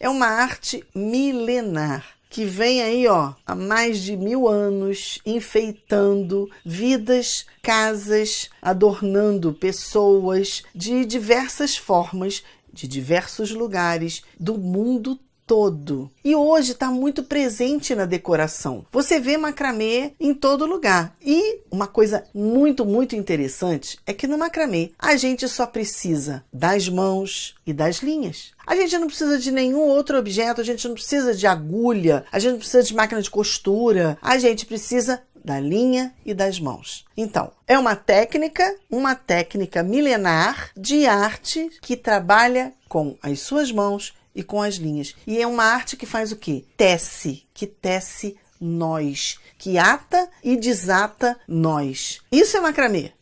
É uma arte milenar que vem aí, ó, há mais de mil anos enfeitando vidas, casas, adornando pessoas de diversas formas, de diversos lugares do mundo todo. E hoje está muito presente na decoração. Você vê macramê em todo lugar. E uma coisa muito, muito interessante é que no macramê a gente só precisa das mãos e das linhas. A gente não precisa de nenhum outro objeto, a gente não precisa de agulha, a gente não precisa de máquina de costura, a gente precisa da linha e das mãos. Então, é uma técnica, uma técnica milenar de arte que trabalha com as suas mãos e com as linhas. E é uma arte que faz o quê? Tece, que tece nós, que ata e desata nós. Isso é macramê.